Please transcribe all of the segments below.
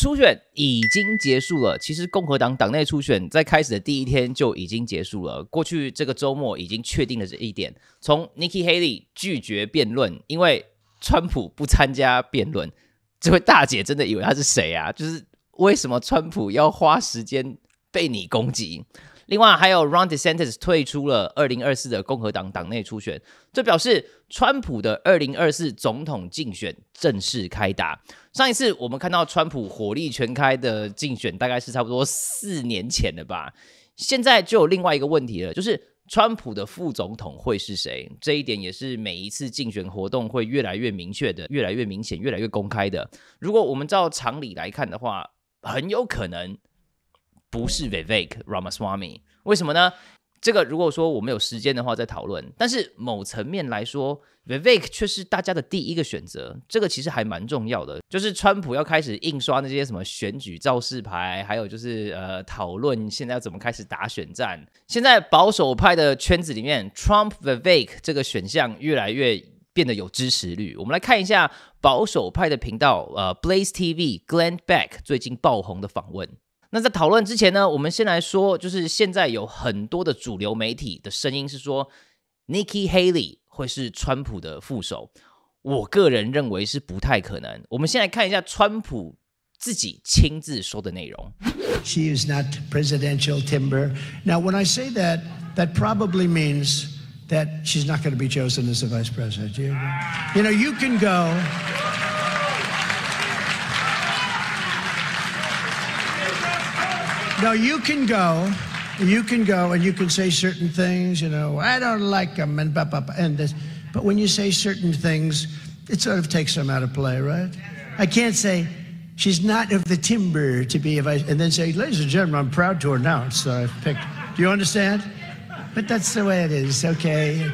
初选已经结束了。其实共和党党内初选在开始的第一天就已经结束了。过去这个周末已经确定了这一点。从 Nikki Haley 拒绝辩论，因为川普不参加辩论，这位大姐真的以为他是谁啊？就是为什么川普要花时间被你攻击？另外，还有 Ron DeSantis 退出了二零二四的共和党党内初选，这表示川普的二零二四总统竞选正式开打。上一次我们看到川普火力全开的竞选，大概是差不多四年前了吧？现在就有另外一个问题了，就是川普的副总统会是谁？这一点也是每一次竞选活动会越来越明确的、越来越明显、越来越公开的。如果我们照常理来看的话，很有可能。不是 Vivek Ramaswamy，为什么呢？这个如果说我们有时间的话再讨论。但是某层面来说，Vivek 却是大家的第一个选择，这个其实还蛮重要的。就是川普要开始印刷那些什么选举造势牌，还有就是呃讨论现在要怎么开始打选战。现在保守派的圈子里面，Trump Vivek 这个选项越来越变得有支持率。我们来看一下保守派的频道呃 Blaze TV Glenn Beck 最近爆红的访问。那在讨论之前呢，我们先来说，就是现在有很多的主流媒体的声音是说，Nikki Haley 会是川普的副手。我个人认为是不太可能。我们先来看一下川普自己亲自说的内容。She is not presidential timber. Now, when I say that, that probably means that she's not going to be chosen as a vice president. You know, you can go. No, you can go. You can go and you can say certain things, you know, I don't like them and blah, blah, blah, and this. But when you say certain things, it sort of takes them out of play, right? I can't say, she's not of the timber to be, a vice, and then say, ladies and gentlemen, I'm proud to announce that I've picked. Do you understand? But that's the way it is, okay?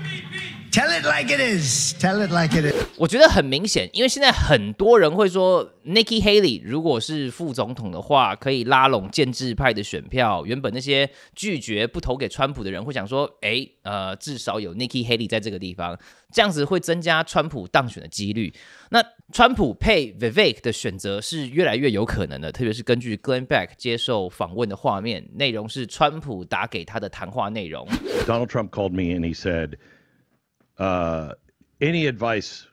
Tell it like it is. Tell it like it is. 我觉得很明显，因为现在很多人会说，Nikki Haley 如果是副总统的话，可以拉拢建制派的选票。原本那些拒绝不投给川普的人，会想说，哎，呃，至少有 Nikki Haley 在这个地方，这样子会增加川普当选的几率。那川普配 Vivek 的选择是越来越有可能的，特别是根据 Glenn Beck 接受访问的画面，内容是川普打给他的谈话内容。Donald Trump called me and he said. Uh, any advice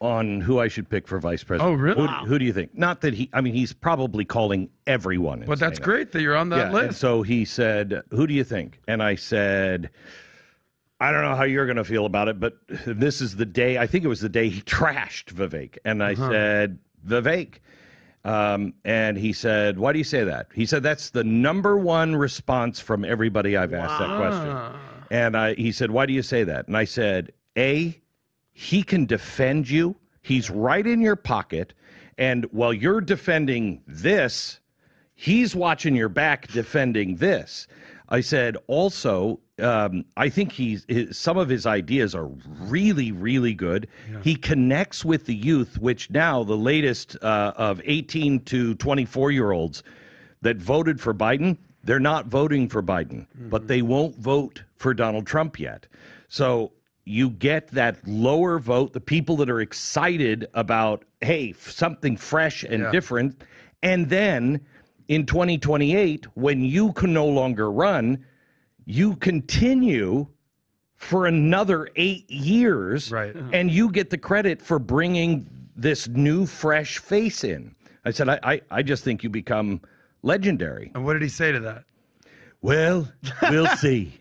on who I should pick for vice president? Oh, really? Who, who, do you think? Not that he. I mean, he's probably calling everyone. But that's great that you're on that yeah, list. And so he said, "Who do you think?" And I said. I don't know how you're going to feel about it, but this is the day. I think it was the day he trashed Vivek, and I uh-huh. said, "Vivek," Um, and he said, Why do you say that? He said, That's the number one response from everybody I've asked wow. that question. And I, he said, Why do you say that? And I said, a, he can defend you. He's right in your pocket. And while you're defending this, he's watching your back defending this. I said, also, um, I think he's his, some of his ideas are really, really good. Yeah. He connects with the youth, which now the latest uh, of 18 to 24 year olds that voted for Biden, they're not voting for Biden, mm-hmm. but they won't vote for Donald Trump yet. So you get that lower vote, the people that are excited about, hey, something fresh and yeah. different. And then in 2028, when you can no longer run, you continue for another eight years right. Uh-huh. and you get the credit for bringing this new, fresh face in. I said, I, I, I just think you become legendary. And what did he say to that? Well, we'll see.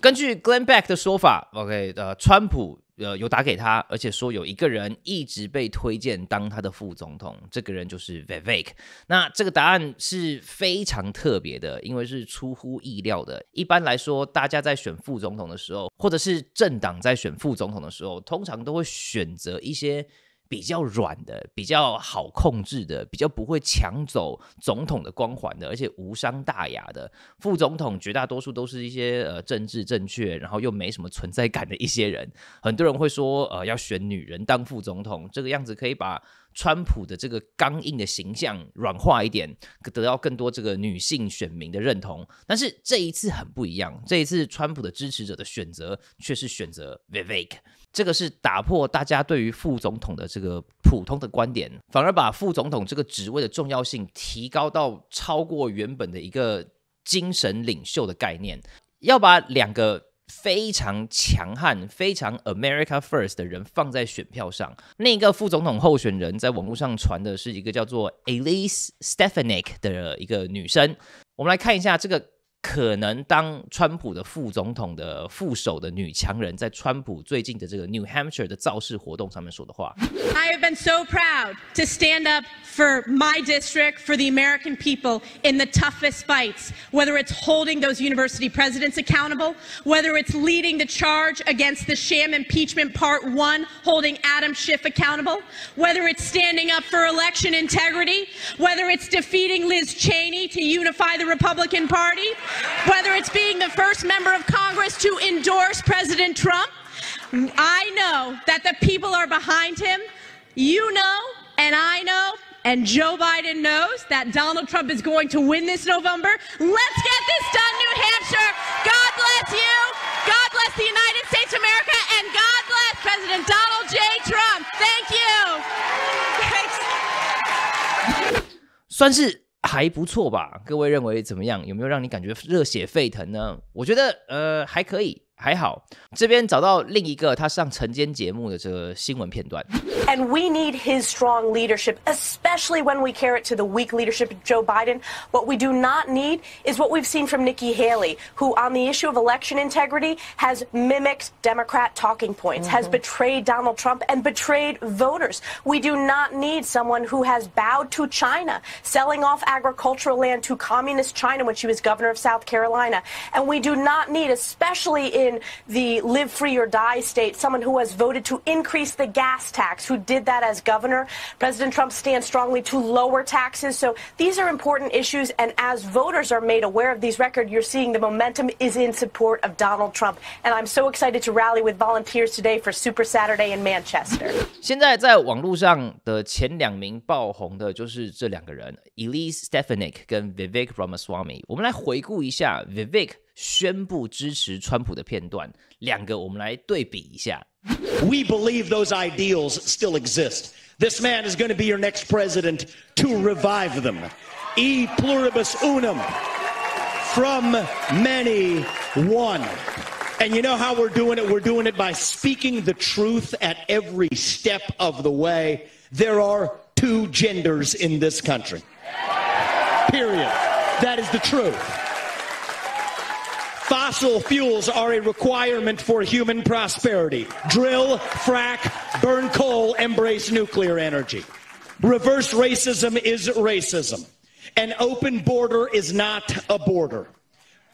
根据 Glenn Beck 的说法，OK，呃，川普呃有打给他，而且说有一个人一直被推荐当他的副总统，这个人就是 Vivek。那这个答案是非常特别的，因为是出乎意料的。一般来说，大家在选副总统的时候，或者是政党在选副总统的时候，通常都会选择一些。比较软的、比较好控制的、比较不会抢走总统的光环的，而且无伤大雅的副总统，绝大多数都是一些呃政治正确，然后又没什么存在感的一些人。很多人会说，呃，要选女人当副总统，这个样子可以把。川普的这个刚硬的形象软化一点，得到更多这个女性选民的认同。但是这一次很不一样，这一次川普的支持者的选择却是选择 Vivek，这个是打破大家对于副总统的这个普通的观点，反而把副总统这个职位的重要性提高到超过原本的一个精神领袖的概念，要把两个。非常强悍、非常 America First 的人放在选票上。那个副总统候选人在网络上传的是一个叫做 e l i s e Stefanik 的一个女生。我们来看一下这个。可能当川普的副总统的副手的女强人，在川普最近的这个 New Hampshire 的造势活动上面说的话：“I have been so proud to stand up for my district, for the American people in the toughest fights. Whether it's holding those university presidents accountable, whether it's leading the charge against the sham impeachment Part One, holding Adam Schiff accountable, whether it's standing up for election integrity, whether it's defeating Liz Cheney to unify the Republican Party.” whether it's being the first member of Congress to endorse President Trump. I know that the people are behind him. You know, and I know, and Joe Biden knows that Donald Trump is going to win this November. Let's get this done, New Hampshire. God bless you. God bless the United States of America. And God bless President Donald J. Trump. Thank you. Thanks. 还不错吧？各位认为怎么样？有没有让你感觉热血沸腾呢？我觉得，呃，还可以。还好，这边找到另一个他上晨间节目的这个新闻片段。And we need his strong leadership, especially when we compare it to the weak leadership of Joe Biden. What we do not need is what we've seen from Nikki Haley, who on the issue of election integrity has mimicked Democrat talking points, mm-hmm. has betrayed Donald Trump and betrayed voters. We do not need someone who has bowed to China, selling off agricultural land to communist China when she was governor of South Carolina. And we do not need, especially in in the live free or die state, someone who has voted to increase the gas tax, who did that as governor. President Trump stands strongly to lower taxes. So these are important issues. And as voters are made aware of these records, you're seeing the momentum is in support of Donald Trump. And I'm so excited to rally with volunteers today for Super Saturday in Manchester. 现在在网络上的前两名爆红的就是这两个人，Elise Stefanik 跟 Vivek Ramaswamy。我们来回顾一下宣布支持川普的片段，两个我们来对比一下。We believe those ideals still exist. This man is going to be your next president to revive them. E pluribus unum. From many, one. And you know how we're doing it? We're doing it by speaking the truth at every step of the way. There are two genders in this country. Period. That is the truth. Fossil fuels are a requirement for human prosperity. Drill, frack, burn coal, embrace nuclear energy. Reverse racism is racism. An open border is not a border.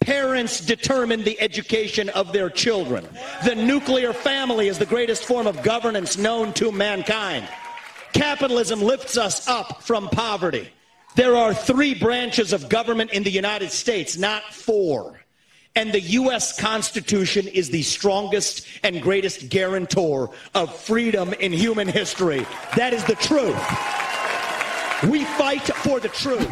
Parents determine the education of their children. The nuclear family is the greatest form of governance known to mankind. Capitalism lifts us up from poverty. There are three branches of government in the United States, not four. And the U.S. Constitution is the strongest and greatest guarantor of freedom in human history. That is the truth. We fight for the truth.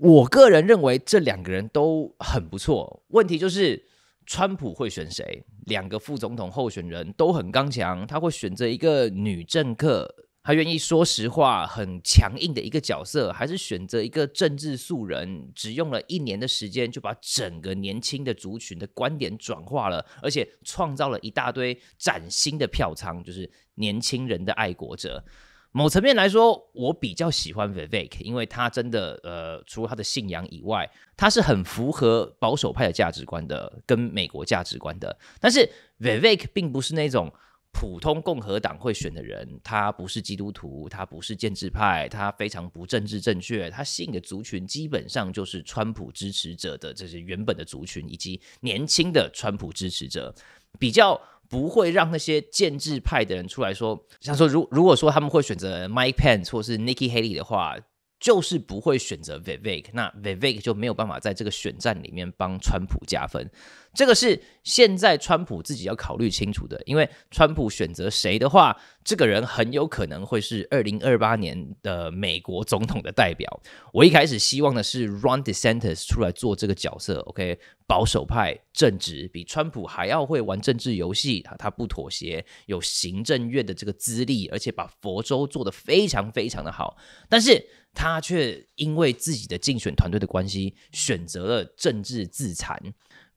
我个人认为这两个人都很不错，问题就是川普会选谁？两个副总统候选人都很刚强，他会选择一个女政客他愿意说实话，很强硬的一个角色，还是选择一个政治素人，只用了一年的时间就把整个年轻的族群的观点转化了，而且创造了一大堆崭新的票仓，就是年轻人的爱国者。某层面来说，我比较喜欢 Vivek，因为他真的呃，除了他的信仰以外，他是很符合保守派的价值观的，跟美国价值观的。但是 Vivek 并不是那种。普通共和党会选的人，他不是基督徒，他不是建制派，他非常不政治正确，他吸引的族群基本上就是川普支持者的这些原本的族群，以及年轻的川普支持者，比较不会让那些建制派的人出来说像说，如如果说他们会选择 Mike Pence 或是 Nikki Haley 的话，就是不会选择 v i v e k 那 v i v e k 就没有办法在这个选战里面帮川普加分。这个是现在川普自己要考虑清楚的，因为川普选择谁的话，这个人很有可能会是二零二八年的美国总统的代表。我一开始希望的是 Ron DeSantis 出来做这个角色，OK，保守派、正直，比川普还要会玩政治游戏，他他不妥协，有行政院的这个资历，而且把佛州做得非常非常的好，但是他却因为自己的竞选团队的关系，选择了政治自残。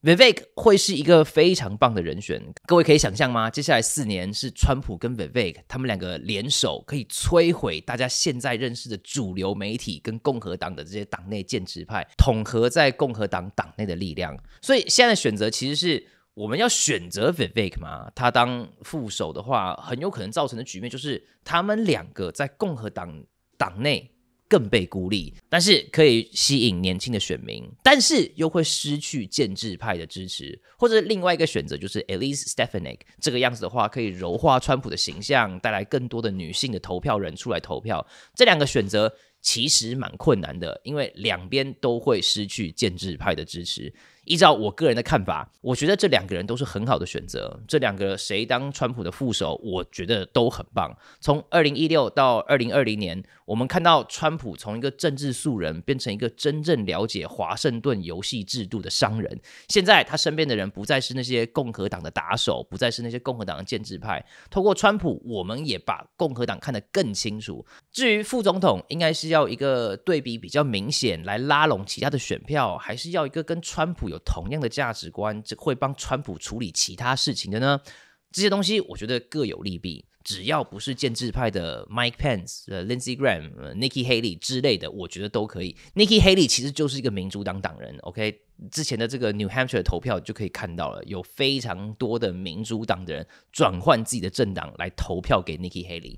v i v e k 会是一个非常棒的人选，各位可以想象吗？接下来四年是川普跟 v i v e k 他们两个联手，可以摧毁大家现在认识的主流媒体跟共和党的这些党内建制派，统合在共和党党内的力量。所以现在选择其实是我们要选择 v i v e k 嘛？他当副手的话，很有可能造成的局面就是他们两个在共和党党内。更被孤立，但是可以吸引年轻的选民，但是又会失去建制派的支持。或者另外一个选择就是 Elise Stefanik 这个样子的话，可以柔化川普的形象，带来更多的女性的投票人出来投票。这两个选择其实蛮困难的，因为两边都会失去建制派的支持。依照我个人的看法，我觉得这两个人都是很好的选择。这两个谁当川普的副手，我觉得都很棒。从二零一六到二零二零年，我们看到川普从一个政治素人变成一个真正了解华盛顿游戏制度的商人。现在他身边的人不再是那些共和党的打手，不再是那些共和党的建制派。通过川普，我们也把共和党看得更清楚。至于副总统，应该是要一个对比比较明显，来拉拢其他的选票，还是要一个跟川普有同样的价值观，这会帮川普处理其他事情的呢？这些东西我觉得各有利弊。只要不是建制派的 Mike Pence、呃 Lindsey Graham、Nikki Haley 之类的，我觉得都可以。Nikki Haley 其实就是一个民主党党人，OK？之前的这个 New Hampshire 投票就可以看到了，有非常多的民主党的人转换自己的政党来投票给 Nikki Haley。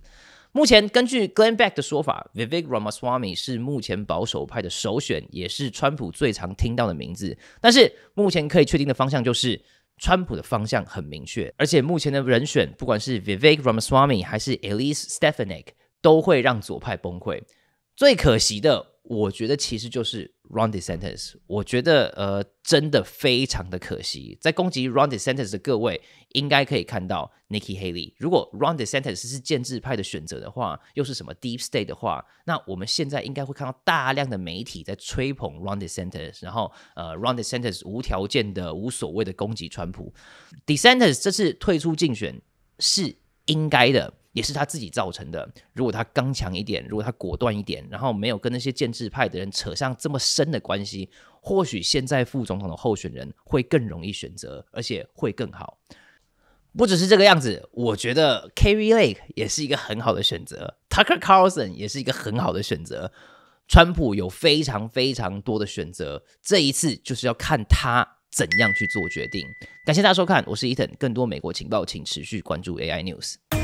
目前根据 Glenn Beck 的说法，Vivek Ramaswamy 是目前保守派的首选，也是川普最常听到的名字。但是目前可以确定的方向就是，川普的方向很明确，而且目前的人选，不管是 Vivek Ramaswamy 还是 Elise Stefanik，都会让左派崩溃。最可惜的。我觉得其实就是 Ron DeSantis。我觉得呃，真的非常的可惜。在攻击 Ron DeSantis 的各位，应该可以看到 Nikki Haley。如果 Ron DeSantis 是建制派的选择的话，又是什么 Deep State 的话，那我们现在应该会看到大量的媒体在吹捧 Ron DeSantis，然后呃，Ron DeSantis 无条件的、无所谓的攻击川普。DeSantis 这次退出竞选是应该的。也是他自己造成的。如果他刚强一点，如果他果断一点，然后没有跟那些建制派的人扯上这么深的关系，或许现在副总统的候选人会更容易选择，而且会更好。不只是这个样子，我觉得 Kerry Lake 也是一个很好的选择，Tucker Carlson 也是一个很好的选择。川普有非常非常多的选择，这一次就是要看他怎样去做决定。感谢大家收看，我是伊藤，更多美国情报请持续关注 AI News。